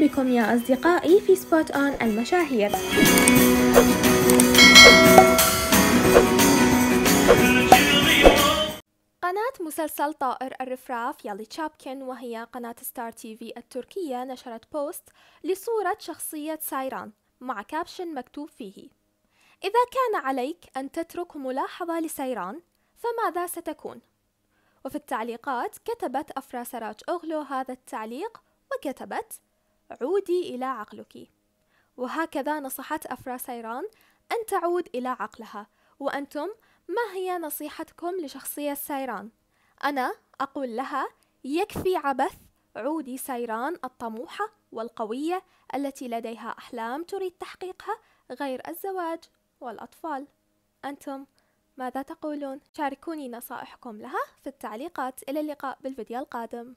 بكم يا أصدقائي في سبوت أون المشاهير قناة مسلسل طائر الرفراف يالي تشابكن وهي قناة ستار تي في التركية نشرت بوست لصورة شخصية سايران مع كابشن مكتوب فيه إذا كان عليك أن تترك ملاحظة لسيران فماذا ستكون؟ وفي التعليقات كتبت أفرا سراج أغلو هذا التعليق وكتبت عودي إلى عقلك وهكذا نصحت أفرا سيران أن تعود إلى عقلها وأنتم ما هي نصيحتكم لشخصية سيران؟ أنا أقول لها يكفي عبث عودي سيران الطموحة والقوية التي لديها أحلام تريد تحقيقها غير الزواج والأطفال أنتم ماذا تقولون؟ شاركوني نصائحكم لها في التعليقات إلى اللقاء بالفيديو القادم